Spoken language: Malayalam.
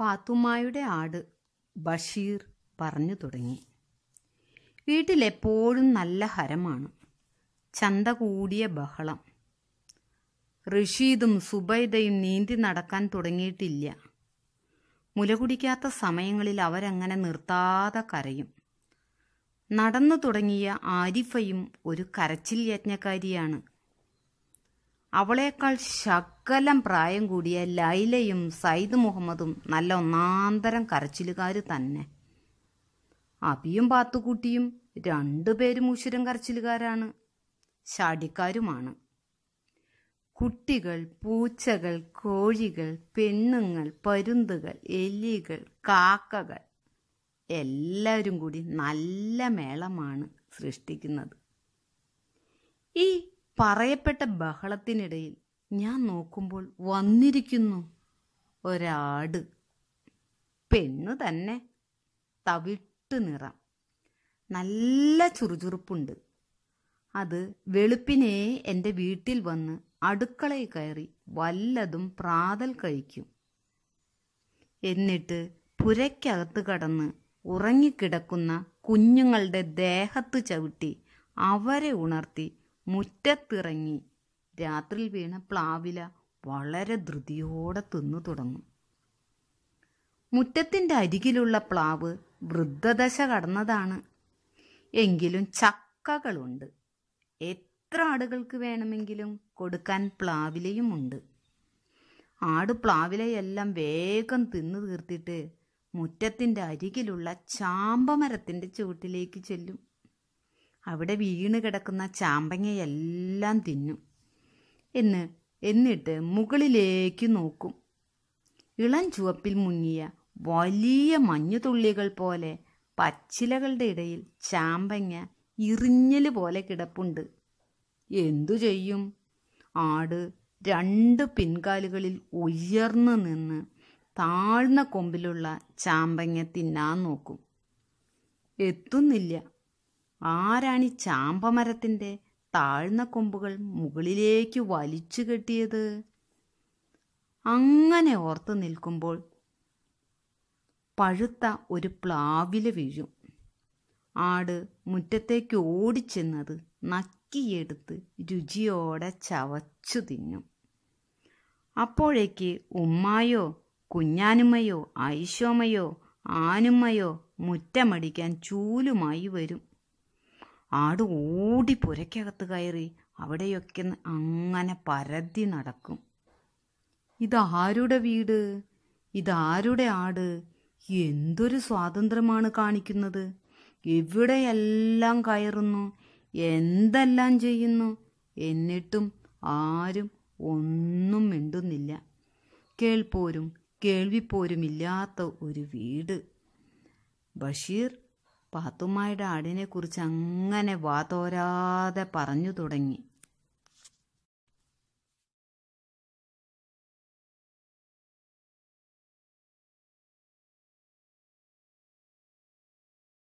പാത്തുമ്മയുടെ ആട് ബഷീർ പറഞ്ഞു തുടങ്ങി വീട്ടിലെപ്പോഴും നല്ല ഹരമാണ് ചന്ത കൂടിയ ബഹളം റഷീദും സുബൈദയും നീന്തി നടക്കാൻ തുടങ്ങിയിട്ടില്ല മുല കുടിക്കാത്ത സമയങ്ങളിൽ അവരങ്ങനെ നിർത്താതെ കരയും നടന്നു തുടങ്ങിയ ആരിഫയും ഒരു കരച്ചിൽ യജ്ഞക്കാരിയാണ് അവളേക്കാൾ ശകലം പ്രായം കൂടിയ ലൈലയും സയ്യിദ് മുഹമ്മദും നല്ല ഒന്നാന്തരം കരച്ചിലുകാർ തന്നെ അബിയും പാത്തുകുട്ടിയും രണ്ടുപേരും ഉശുരം കരച്ചിലുകാരാണ് ശാടിക്കാരുമാണ് കുട്ടികൾ പൂച്ചകൾ കോഴികൾ പെണ്ണുങ്ങൾ പരുന്തുകൾ എലികൾ കാക്കകൾ എല്ലാവരും കൂടി നല്ല മേളമാണ് സൃഷ്ടിക്കുന്നത് ഈ പറയപ്പെട്ട ബഹളത്തിനിടയിൽ ഞാൻ നോക്കുമ്പോൾ വന്നിരിക്കുന്നു ഒരാട് പെണ്ണു തന്നെ തവിട്ട് നിറം നല്ല ചുറുചുറുപ്പുണ്ട് അത് വെളുപ്പിനെ എൻ്റെ വീട്ടിൽ വന്ന് അടുക്കളയിൽ കയറി വല്ലതും പ്രാതൽ കഴിക്കും എന്നിട്ട് പുരയ്ക്കകത്ത് കടന്ന് ഉറങ്ങിക്കിടക്കുന്ന കുഞ്ഞുങ്ങളുടെ ദേഹത്ത് ചവിട്ടി അവരെ ഉണർത്തി മുറ്റത്തിറങ്ങി രാത്രിയിൽ വീണ പ്ലാവില വളരെ ധൃതിയോടെ തിന്നു തുടങ്ങും മുറ്റത്തിൻ്റെ അരികിലുള്ള പ്ലാവ് വൃദ്ധദശ കടന്നതാണ് എങ്കിലും ചക്കകളുണ്ട് എത്ര ആടുകൾക്ക് വേണമെങ്കിലും കൊടുക്കാൻ പ്ലാവിലയുമുണ്ട് ആട് പ്ലാവിലയെല്ലാം വേഗം തിന്നു തീർത്തിട്ട് മുറ്റത്തിൻ്റെ അരികിലുള്ള ചാമ്പമരത്തിൻ്റെ ചുവട്ടിലേക്ക് ചെല്ലും അവിടെ വീണ് കിടക്കുന്ന ചാമ്പങ്ങയെല്ലാം തിന്നു എന്ന് എന്നിട്ട് മുകളിലേക്ക് നോക്കും ഇളം ചുവപ്പിൽ മുങ്ങിയ വലിയ മഞ്ഞുതുള്ളികൾ പോലെ പച്ചിലകളുടെ ഇടയിൽ ചാമ്പങ്ങ ഇറിഞ്ഞല് പോലെ കിടപ്പുണ്ട് എന്തു ചെയ്യും ആട് രണ്ട് പിൻകാലുകളിൽ ഉയർന്നു നിന്ന് താഴ്ന്ന കൊമ്പിലുള്ള ചാമ്പങ്ങ തിന്നാൻ നോക്കും എത്തുന്നില്ല ആരാണി ചാമ്പമരത്തിൻ്റെ താഴ്ന്ന കൊമ്പുകൾ മുകളിലേക്ക് വലിച്ചു കെട്ടിയത് അങ്ങനെ ഓർത്ത് നിൽക്കുമ്പോൾ പഴുത്ത ഒരു പ്ലാവില് വീഴും ആട് മുറ്റത്തേക്ക് ഓടിച്ചെന്നത് നക്കിയെടുത്ത് രുചിയോടെ ചവച്ചു തിന്നു അപ്പോഴേക്ക് ഉമ്മായോ കുഞ്ഞാനുമ്മയോ ഐശോമയോ ആനുമ്മയോ മുറ്റമടിക്കാൻ ചൂലുമായി വരും ആട് ഓടി പുരയ്ക്കകത്ത് കയറി അവിടെയൊക്കെ അങ്ങനെ പരതി നടക്കും ഇതാരുടെ വീട് ഇതാരുടെ ആട് എന്തൊരു സ്വാതന്ത്ര്യമാണ് കാണിക്കുന്നത് എവിടെയെല്ലാം കയറുന്നു എന്തെല്ലാം ചെയ്യുന്നു എന്നിട്ടും ആരും ഒന്നും മിണ്ടുന്നില്ല കേൾപ്പോരും കേൾവിപ്പോരുമില്ലാത്ത ഒരു വീട് ബഷീർ പാത്തുമ്മയുടെ ആടിനെക്കുറിച്ച് അങ്ങനെ വാതോരാതെ പറഞ്ഞു തുടങ്ങി